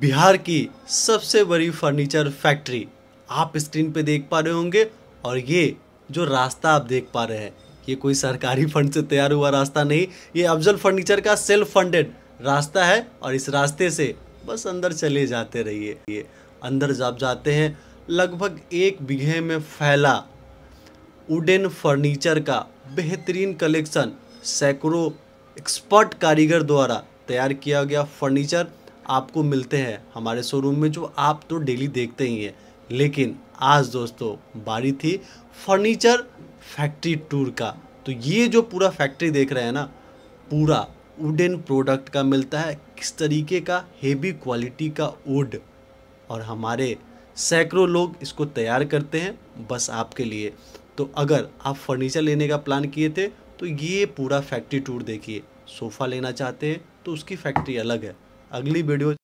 बिहार की सबसे बड़ी फर्नीचर फैक्ट्री आप स्क्रीन पे देख पा रहे होंगे और ये जो रास्ता आप देख पा रहे हैं ये कोई सरकारी फंड से तैयार हुआ रास्ता नहीं ये अफजल फर्नीचर का सेल्फ फंडेड रास्ता है और इस रास्ते से बस अंदर चले जाते रहिए ये अंदर जब जाते हैं लगभग एक बीघे में फैला उडेन फर्नीचर का बेहतरीन कलेक्शन सैकड़ों एक्सपर्ट कारीगर द्वारा तैयार किया गया फर्नीचर आपको मिलते हैं हमारे शोरूम में जो आप तो डेली देखते ही हैं लेकिन आज दोस्तों बारी थी फर्नीचर फैक्ट्री टूर का तो ये जो पूरा फैक्ट्री देख रहे हैं ना पूरा वुडन प्रोडक्ट का मिलता है किस तरीके का हेवी क्वालिटी का वुड और हमारे सैकड़ों लोग इसको तैयार करते हैं बस आपके लिए तो अगर आप फर्नीचर लेने का प्लान किए थे तो ये पूरा फैक्ट्री टूर देखिए सोफ़ा लेना चाहते हैं तो उसकी फैक्ट्री अलग है अगली वीडियो